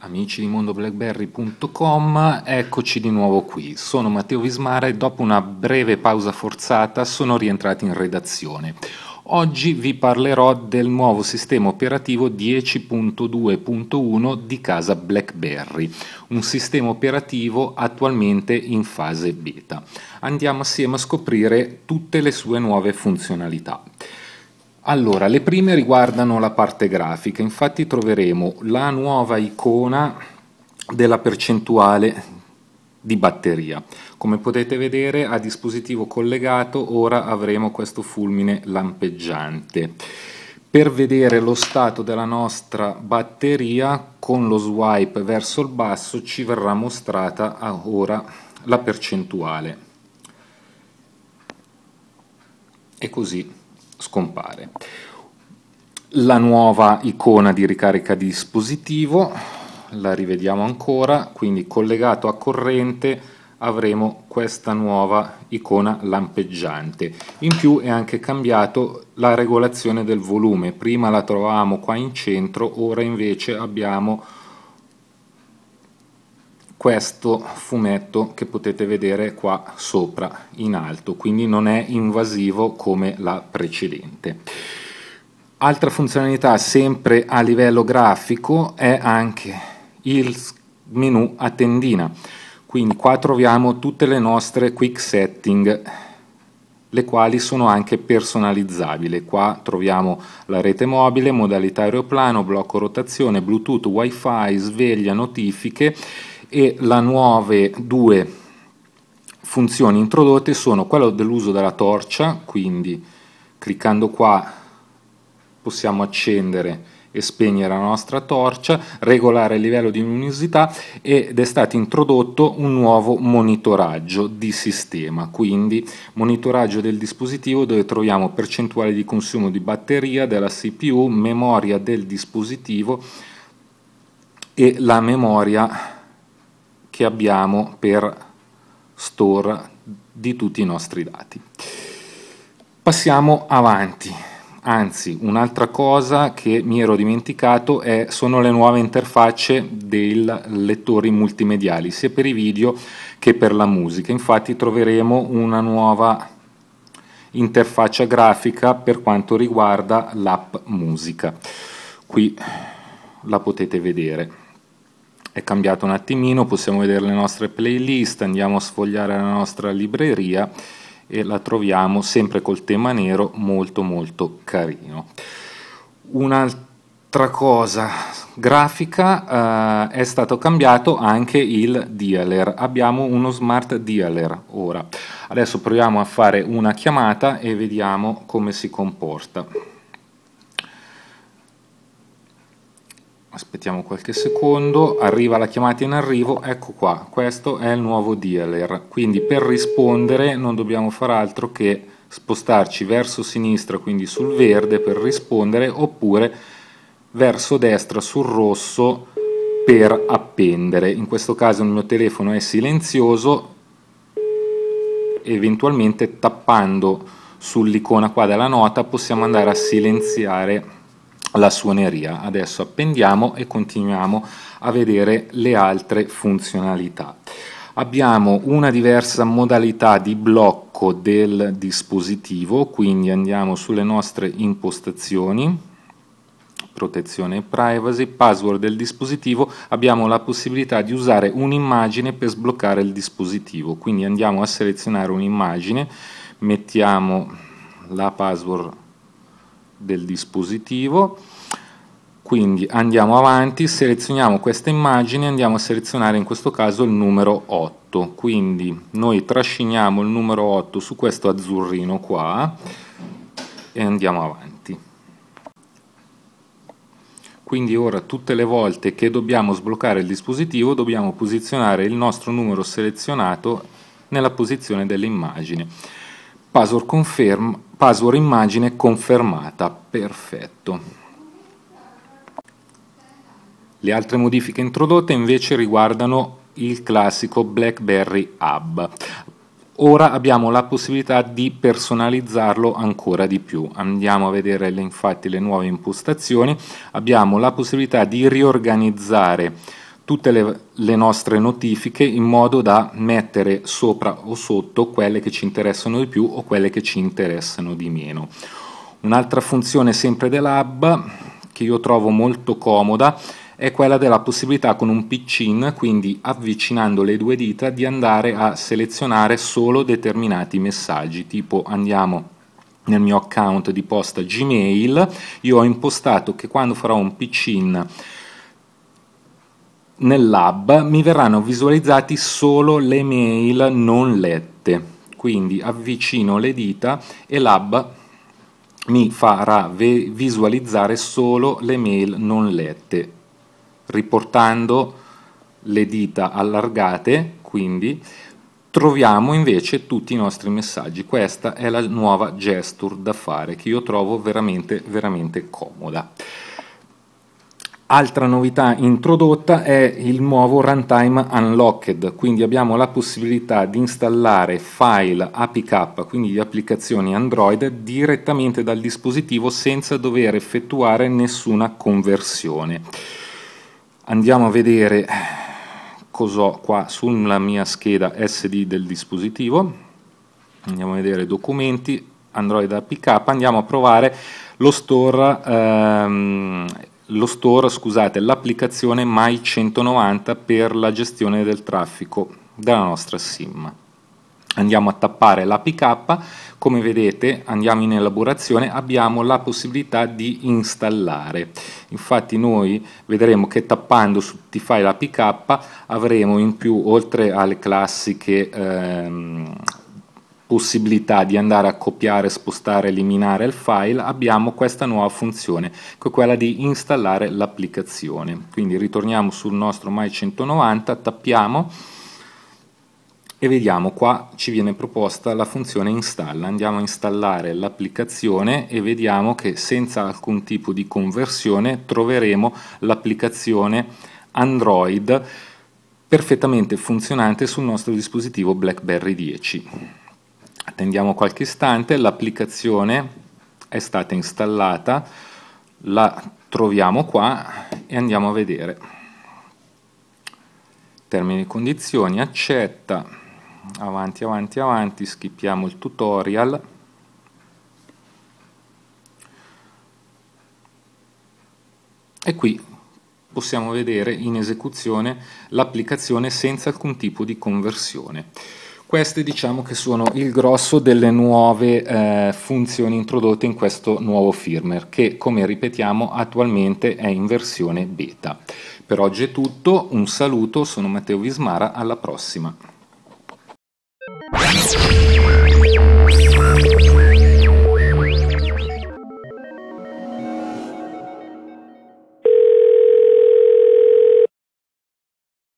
Amici di mondoblackberry.com, eccoci di nuovo qui. Sono Matteo Vismara e dopo una breve pausa forzata sono rientrati in redazione. Oggi vi parlerò del nuovo sistema operativo 10.2.1 di casa BlackBerry, un sistema operativo attualmente in fase beta. Andiamo assieme a scoprire tutte le sue nuove funzionalità. Allora, le prime riguardano la parte grafica, infatti troveremo la nuova icona della percentuale di batteria. Come potete vedere a dispositivo collegato ora avremo questo fulmine lampeggiante. Per vedere lo stato della nostra batteria con lo swipe verso il basso ci verrà mostrata ora la percentuale e così scompare. La nuova icona di ricarica di dispositivo la rivediamo ancora, quindi collegato a corrente avremo questa nuova icona lampeggiante. In più è anche cambiato la regolazione del volume, prima la trovavamo qua in centro, ora invece abbiamo questo fumetto che potete vedere qua sopra in alto, quindi non è invasivo come la precedente. Altra funzionalità sempre a livello grafico è anche il menu a tendina. Quindi qua troviamo tutte le nostre quick setting, le quali sono anche personalizzabili. Qua troviamo la rete mobile, modalità aeroplano, blocco rotazione, bluetooth, wifi, sveglia, notifiche e la nuove due funzioni introdotte sono quello dell'uso della torcia, quindi cliccando qua possiamo accendere e spegnere la nostra torcia, regolare il livello di luminosità ed è stato introdotto un nuovo monitoraggio di sistema, quindi monitoraggio del dispositivo dove troviamo percentuale di consumo di batteria della CPU, memoria del dispositivo e la memoria che abbiamo per store di tutti i nostri dati. Passiamo avanti. Anzi, un'altra cosa che mi ero dimenticato è, sono le nuove interfacce dei lettori multimediali, sia per i video che per la musica. Infatti troveremo una nuova interfaccia grafica per quanto riguarda l'app musica. Qui la potete vedere. È cambiato un attimino, possiamo vedere le nostre playlist, andiamo a sfogliare la nostra libreria e la troviamo sempre col tema nero molto molto carino. Un'altra cosa grafica eh, è stato cambiato anche il dialer, abbiamo uno smart dialer ora. Adesso proviamo a fare una chiamata e vediamo come si comporta. aspettiamo qualche secondo, arriva la chiamata in arrivo, ecco qua, questo è il nuovo dealer, quindi per rispondere non dobbiamo fare altro che spostarci verso sinistra, quindi sul verde per rispondere, oppure verso destra sul rosso per appendere. In questo caso il mio telefono è silenzioso, eventualmente tappando sull'icona qua della nota possiamo andare a silenziare la suoneria. Adesso appendiamo e continuiamo a vedere le altre funzionalità. Abbiamo una diversa modalità di blocco del dispositivo, quindi andiamo sulle nostre impostazioni, protezione e privacy, password del dispositivo, abbiamo la possibilità di usare un'immagine per sbloccare il dispositivo, quindi andiamo a selezionare un'immagine, mettiamo la password del dispositivo quindi andiamo avanti, selezioniamo questa immagine e andiamo a selezionare in questo caso il numero 8, quindi noi trasciniamo il numero 8 su questo azzurrino qua e andiamo avanti. Quindi ora tutte le volte che dobbiamo sbloccare il dispositivo dobbiamo posizionare il nostro numero selezionato nella posizione dell'immagine. Pasor Confirm password immagine confermata, perfetto. Le altre modifiche introdotte invece riguardano il classico BlackBerry Hub. Ora abbiamo la possibilità di personalizzarlo ancora di più. Andiamo a vedere le, infatti le nuove impostazioni. Abbiamo la possibilità di riorganizzare tutte le, le, nostre notifiche in modo da mettere sopra o sotto quelle che ci interessano di più o quelle che ci interessano di meno. Un'altra funzione sempre dell'hub che io trovo molto comoda è quella della possibilità con un pitch-in, quindi avvicinando le due dita, di andare a selezionare solo determinati messaggi, tipo andiamo nel mio account di posta Gmail, io ho impostato che quando farò un pitch-in nel lab mi verranno visualizzati solo le mail non lette quindi avvicino le dita e lab mi farà visualizzare solo le mail non lette riportando le dita allargate quindi troviamo invece tutti i nostri messaggi questa è la nuova gesture da fare che io trovo veramente veramente comoda Altra novità introdotta è il nuovo runtime unlocked, quindi abbiamo la possibilità di installare file APK, quindi di applicazioni Android, direttamente dal dispositivo senza dover effettuare nessuna conversione. Andiamo a vedere cosa ho qua sulla mia scheda SD del dispositivo. Andiamo a vedere documenti, Android APK, andiamo a provare lo store ehm, lo store, scusate, l'applicazione My190 per la gestione del traffico della nostra SIM. Andiamo a tappare l'APK, come vedete andiamo in elaborazione, abbiamo la possibilità di installare. Infatti noi vedremo che tappando su T-File APK avremo in più, oltre alle classiche ehm, possibilità di andare a copiare, spostare, eliminare il file, abbiamo questa nuova funzione, che è quella di installare l'applicazione. Quindi ritorniamo sul nostro My190, tappiamo e vediamo qua ci viene proposta la funzione installa. Andiamo a installare l'applicazione e vediamo che senza alcun tipo di conversione troveremo l'applicazione Android perfettamente funzionante sul nostro dispositivo BlackBerry 10. Attendiamo qualche istante, l'applicazione è stata installata, la troviamo qua e andiamo a vedere. Termini e condizioni, accetta, avanti, avanti, avanti, skippiamo il tutorial. E qui possiamo vedere in esecuzione l'applicazione senza alcun tipo di conversione. Queste diciamo che sono il grosso delle nuove eh, funzioni introdotte in questo nuovo firmware che come ripetiamo attualmente è in versione beta. Per oggi è tutto, un saluto, sono Matteo Vismara, alla prossima.